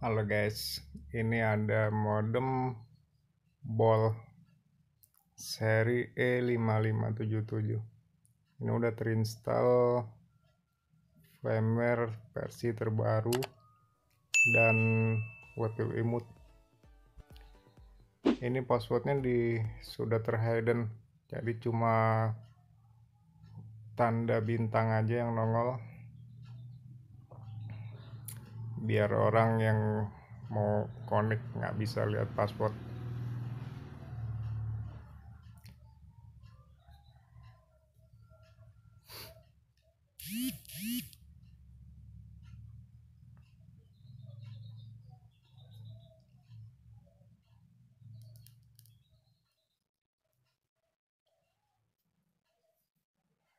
Halo guys, ini ada modem Ball seri E5577. Ini udah terinstall firmware versi terbaru dan Wattpad Imut. Ini passwordnya di sudah terhidden, jadi cuma tanda bintang aja yang nongol biar orang yang mau connect nggak bisa lihat password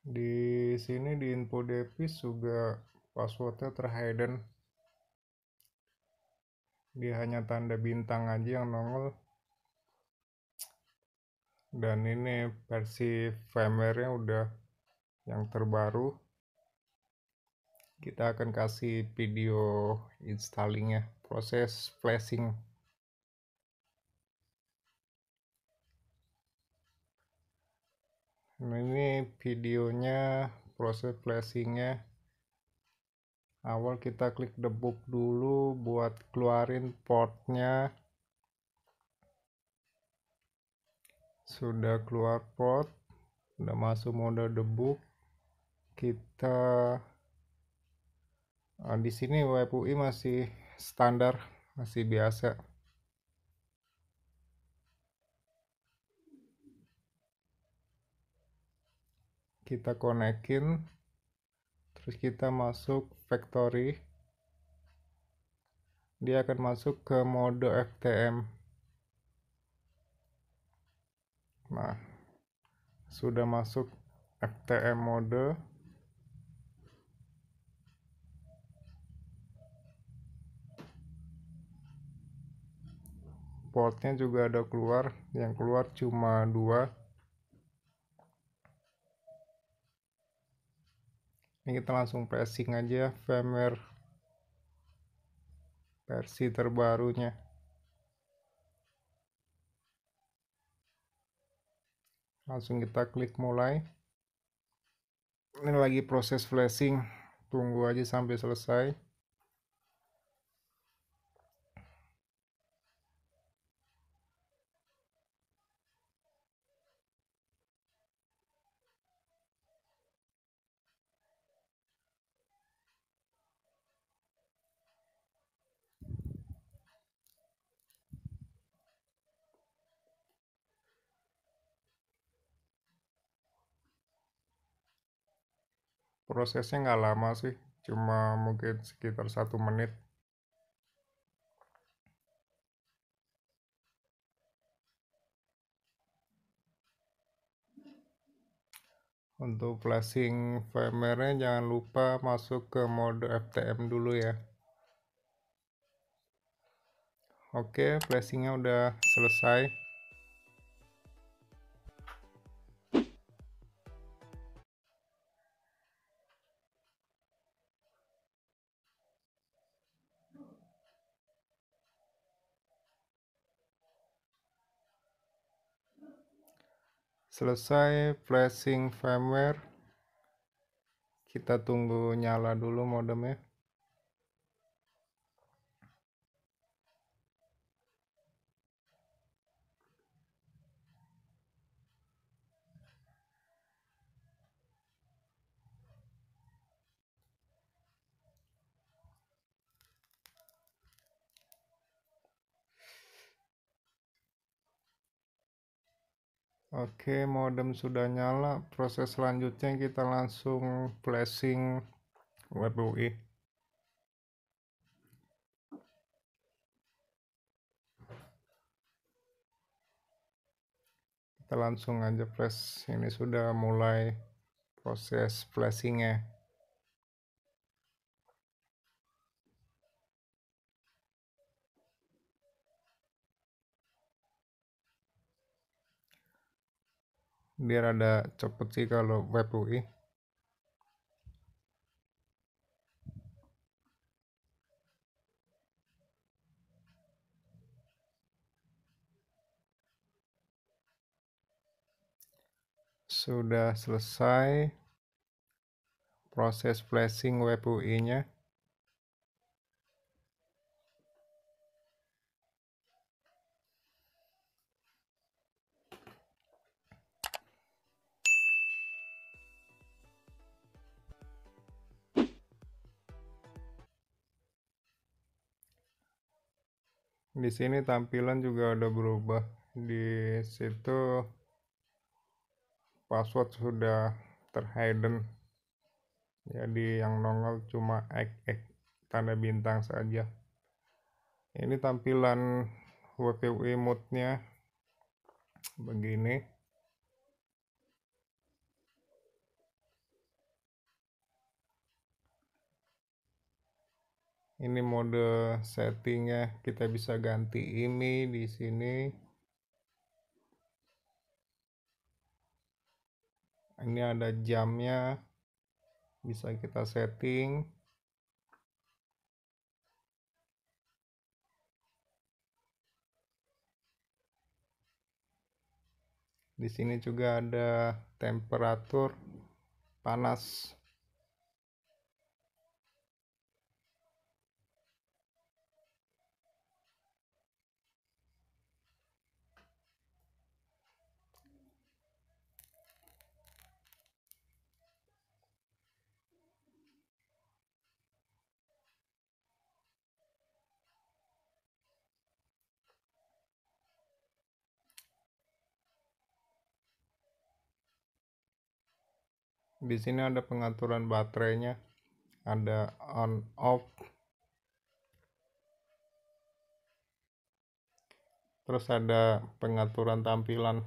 di sini di info devis juga passwordnya terhidden dia hanya tanda bintang aja yang nongol dan ini versi firmware-nya udah yang terbaru kita akan kasih video installingnya proses flashing nah, ini videonya proses flashing-nya awal kita klik book dulu buat keluarin portnya sudah keluar port sudah masuk mode book kita nah, di sini WPUI masih standar masih biasa kita konekin terus kita masuk factory dia akan masuk ke mode FTM nah sudah masuk FTM mode portnya juga ada keluar yang keluar cuma dua ini kita langsung pressing aja ya, firmware versi terbarunya langsung kita klik mulai ini lagi proses flashing tunggu aja sampai selesai prosesnya nggak lama sih cuma mungkin sekitar satu menit untuk flashing firmware nya jangan lupa masuk ke mode FTM dulu ya oke flashingnya udah selesai selesai flashing firmware kita tunggu nyala dulu modemnya Oke, modem sudah nyala. Proses selanjutnya kita langsung flashing web UI. Kita langsung aja flash. Ini sudah mulai proses flashingnya. dia rada cepet sih kalau web UI sudah selesai proses flashing web UI nya di sini tampilan juga ada berubah di situ password sudah terhidden jadi yang nongol cuma ek ek tanda bintang saja ini tampilan WPW mode nya begini ini mode settingnya kita bisa ganti ini di sini ini ada jamnya bisa kita setting di sini juga ada temperatur panas di sini ada pengaturan baterainya ada on off terus ada pengaturan tampilan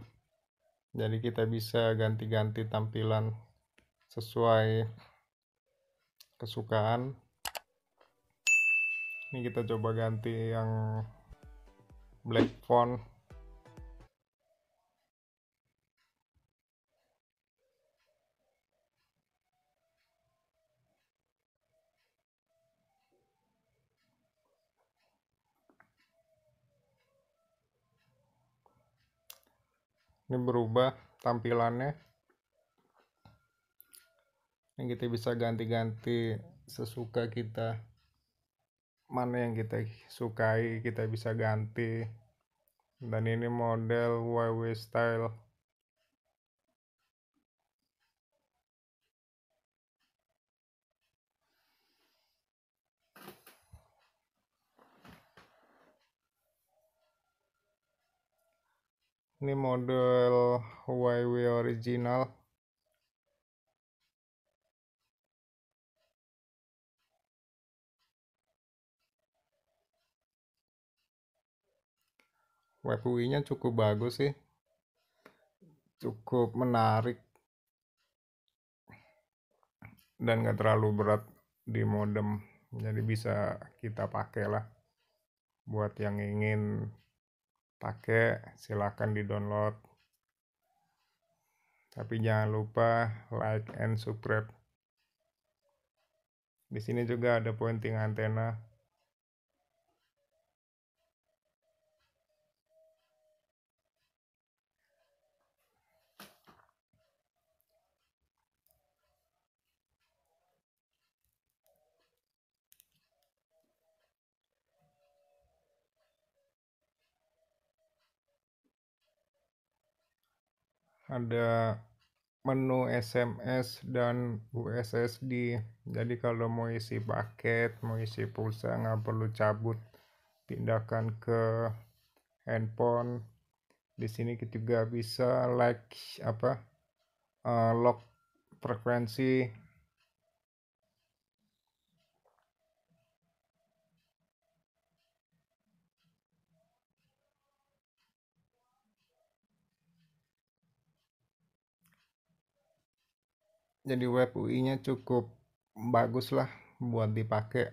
jadi kita bisa ganti-ganti tampilan sesuai kesukaan ini kita coba ganti yang black font ini berubah tampilannya yang kita bisa ganti-ganti sesuka kita mana yang kita sukai kita bisa ganti dan ini model yw style ini model Huawei original WiFi nya cukup bagus sih cukup menarik dan nggak terlalu berat di modem jadi bisa kita pakailah buat yang ingin pakai silahkan di download tapi jangan lupa like and subscribe di sini juga ada pointing antena ada menu SMS dan USSD. Jadi kalau mau isi paket, mau isi pulsa nggak perlu cabut, pindahkan ke handphone. Di sini kita juga bisa like apa uh, lock frekuensi jadi web UI nya cukup bagus lah buat dipakai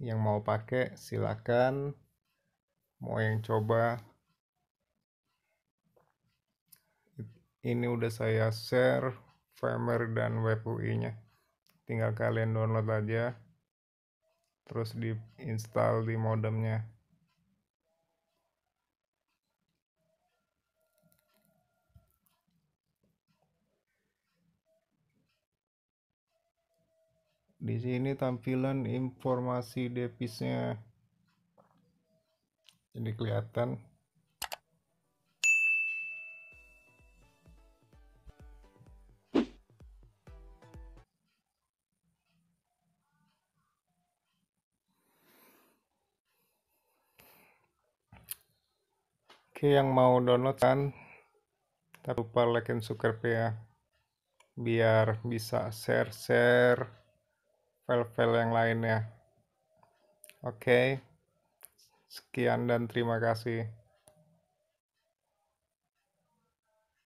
yang mau pakai silakan mau yang coba ini udah saya share firmware dan web UI nya tinggal kalian download aja terus di install di modemnya Di sini tampilan informasi devisnya. ini kelihatan Oke yang mau download kan tak lupa like and subscribe ya biar bisa share-share file-file yang lainnya. Oke, okay. sekian dan terima kasih.